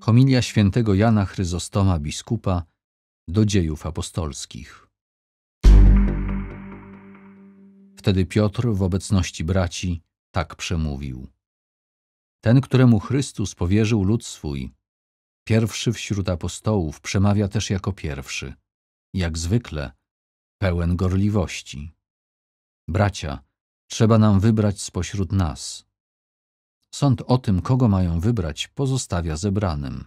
Homilia świętego Jana Chryzostoma biskupa do dziejów apostolskich. Wtedy Piotr w obecności braci tak przemówił. Ten, któremu Chrystus powierzył lud swój, pierwszy wśród apostołów, przemawia też jako pierwszy, jak zwykle, pełen gorliwości. Bracia, trzeba nam wybrać spośród nas, Sąd o tym, kogo mają wybrać, pozostawia zebranym.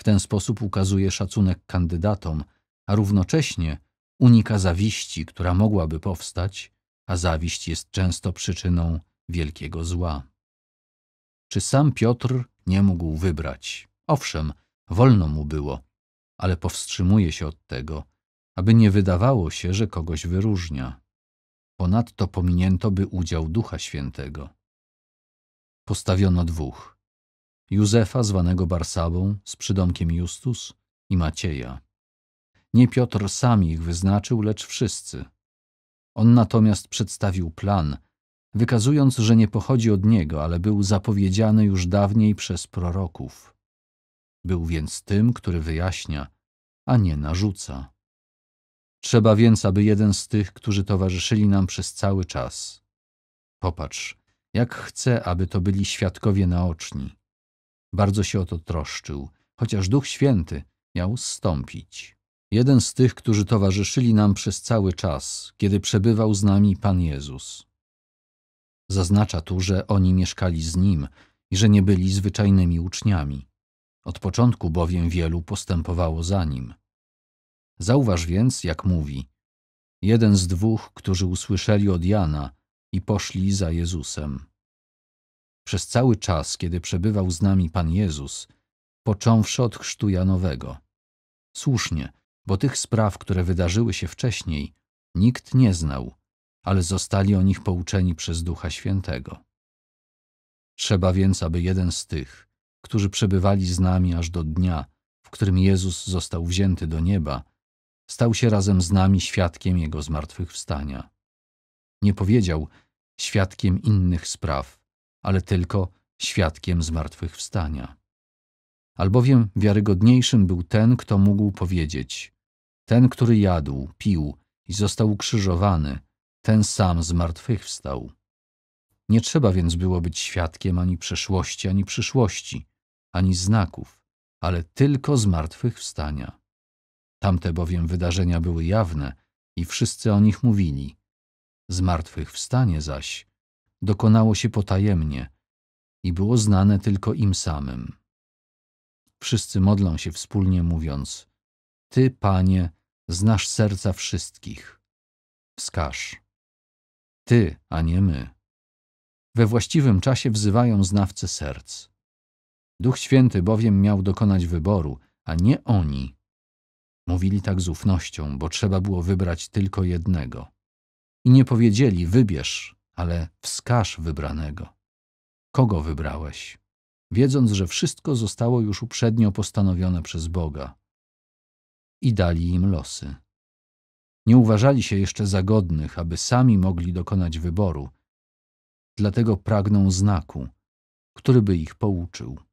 W ten sposób ukazuje szacunek kandydatom, a równocześnie unika zawiści, która mogłaby powstać, a zawiść jest często przyczyną wielkiego zła. Czy sam Piotr nie mógł wybrać? Owszem, wolno mu było, ale powstrzymuje się od tego, aby nie wydawało się, że kogoś wyróżnia. Ponadto pominięto by udział Ducha Świętego. Postawiono dwóch. Józefa, zwanego Barsabą, z przydomkiem Justus i Macieja. Nie Piotr sam ich wyznaczył, lecz wszyscy. On natomiast przedstawił plan, wykazując, że nie pochodzi od niego, ale był zapowiedziany już dawniej przez proroków. Był więc tym, który wyjaśnia, a nie narzuca. Trzeba więc, aby jeden z tych, którzy towarzyszyli nam przez cały czas. Popatrz, jak chcę, aby to byli świadkowie naoczni. Bardzo się o to troszczył, chociaż Duch Święty miał zstąpić. Jeden z tych, którzy towarzyszyli nam przez cały czas, kiedy przebywał z nami Pan Jezus. Zaznacza tu, że oni mieszkali z Nim i że nie byli zwyczajnymi uczniami. Od początku bowiem wielu postępowało za Nim. Zauważ więc, jak mówi – jeden z dwóch, którzy usłyszeli od Jana, i poszli za Jezusem. Przez cały czas, kiedy przebywał z nami Pan Jezus, począwszy od chrztu Janowego. Słusznie, bo tych spraw, które wydarzyły się wcześniej, nikt nie znał, ale zostali o nich pouczeni przez Ducha Świętego. Trzeba więc, aby jeden z tych, którzy przebywali z nami aż do dnia, w którym Jezus został wzięty do nieba, stał się razem z nami świadkiem Jego zmartwychwstania. Nie powiedział, świadkiem innych spraw, ale tylko świadkiem zmartwychwstania. Albowiem wiarygodniejszym był ten, kto mógł powiedzieć: Ten, który jadł, pił i został ukrzyżowany, ten sam zmartwychwstał. Nie trzeba więc było być świadkiem ani przeszłości, ani przyszłości, ani znaków, ale tylko zmartwychwstania. Tamte bowiem wydarzenia były jawne i wszyscy o nich mówili, Zmartwychwstanie zaś dokonało się potajemnie i było znane tylko im samym. Wszyscy modlą się wspólnie, mówiąc: Ty, Panie, znasz serca wszystkich. Wskaż. Ty, a nie my. We właściwym czasie wzywają znawce serc. Duch Święty bowiem miał dokonać wyboru, a nie oni. Mówili tak z ufnością, bo trzeba było wybrać tylko jednego i nie powiedzieli wybierz, ale wskaż wybranego. Kogo wybrałeś? Wiedząc, że wszystko zostało już uprzednio postanowione przez Boga. I dali im losy. Nie uważali się jeszcze za godnych, aby sami mogli dokonać wyboru, dlatego pragną znaku, który by ich pouczył.